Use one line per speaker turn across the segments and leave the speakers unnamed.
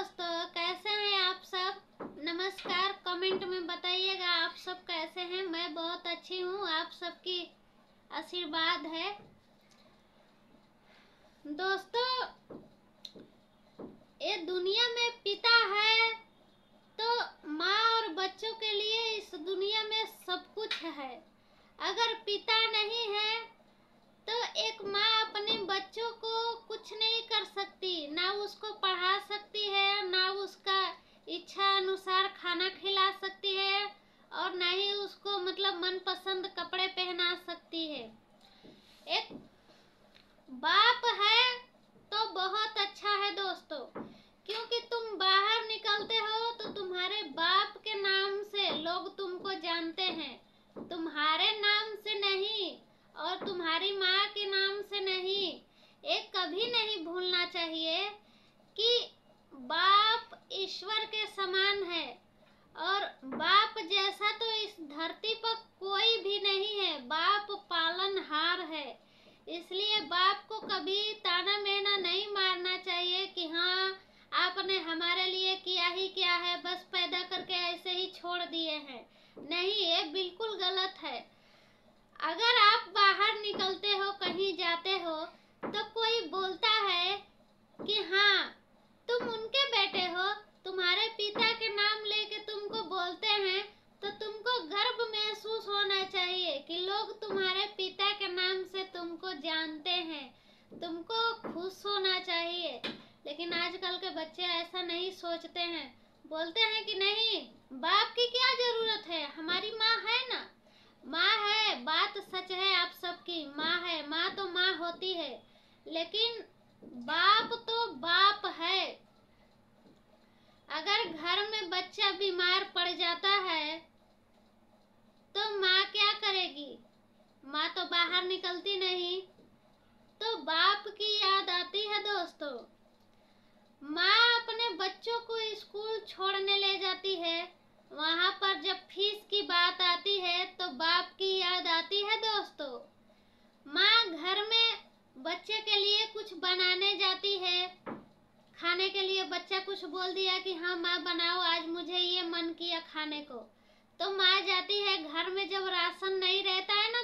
दोस्तों कैसे हैं आप सब नमस्कार कमेंट में बताइएगा आप सब कैसे हैं मैं बहुत अच्छी हूँ आप सबकी आशीर्वाद है दोस्तों ये दुनिया में पिता है तो माँ और बच्चों के लिए इस दुनिया में सब कुछ है अगर पिता नहीं है तो एक माँ अपने बच्चों को कुछ नहीं कर सकती ना उसको पढ़ा सकती इच्छा अनुसार खाना खिला सकती है और ना ही उसको मतलब मनपसंद कपड़े पहना सकती है एक बाप है तो बहुत अच्छा है दोस्तों क्योंकि तुम बाहर निकलते हो तो तुम्हारे बाप के नाम से लोग तुमको जानते हैं तुम्हारे नाम से नहीं और तुम्हारी माँ के नाम से नहीं एक कभी नहीं ईश्वर के समान है और बाप जैसा तो इस धरती पर कोई भी नहीं है बाप पालनहार है इसलिए बाप को कभी ताना मेना नहीं मारना चाहिए कि हाँ आपने हमारे लिए किया ही क्या है बस पैदा करके ऐसे ही छोड़ दिए हैं नहीं ये बिल्कुल गलत लोग तुम्हारे पिता के नाम से तुमको जानते हैं तुमको खुश होना चाहिए लेकिन आजकल के बच्चे ऐसा नहीं सोचते हैं बोलते हैं कि नहीं बाप की क्या जरूरत है हमारी माँ है ना माँ है बात सच है आप सबकी माँ है माँ तो माँ होती है लेकिन बाप तो बाप है अगर घर में बच्चा बीमार पड़ जाता है छोड़ने ले जाती है वहाँ पर जब फीस की बात आती है तो बाप की याद आती है दोस्तों माँ घर में बच्चे के लिए कुछ बनाने जाती है खाने के लिए बच्चा कुछ बोल दिया कि हाँ माँ बनाओ आज मुझे ये मन किया खाने को तो माँ जाती है घर में जब राशन नहीं रहता है ना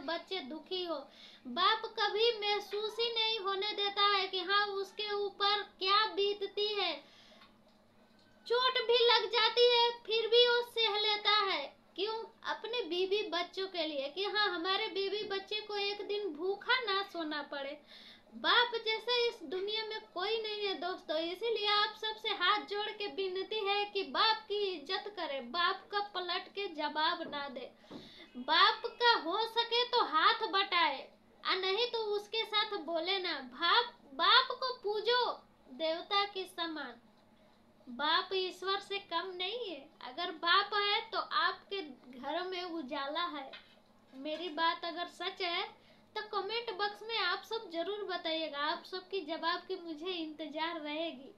और बच्चे दुखी हो बाप कभी महसूस ही नहीं होने देता है कि हाँ उसके ऊपर क्या बीतती है चोट भी लग जाती है फिर भी वो सह लेता है क्यों अपने बीबी बच्चों के लिए कि हाँ हमारे बीबी बच्चे को एक दिन भूखा ना सोना पड़े बाप जैसा इस दुनिया में कोई नहीं है दोस्तों इसीलिए आप सबसे हाथ जोड़ के विनती है कि बाप की इज्जत करें बाप का पलट के जवाब ना दे बाप का हो सके नहीं तो उसके साथ बोले ना भाप बाप को पूजो देवता के समान बाप ईश्वर से कम नहीं है अगर बाप है तो आपके घर में उजाला है मेरी बात अगर सच है तो कमेंट बॉक्स में आप सब जरूर बताइएगा आप सबकी जवाब की मुझे इंतजार रहेगी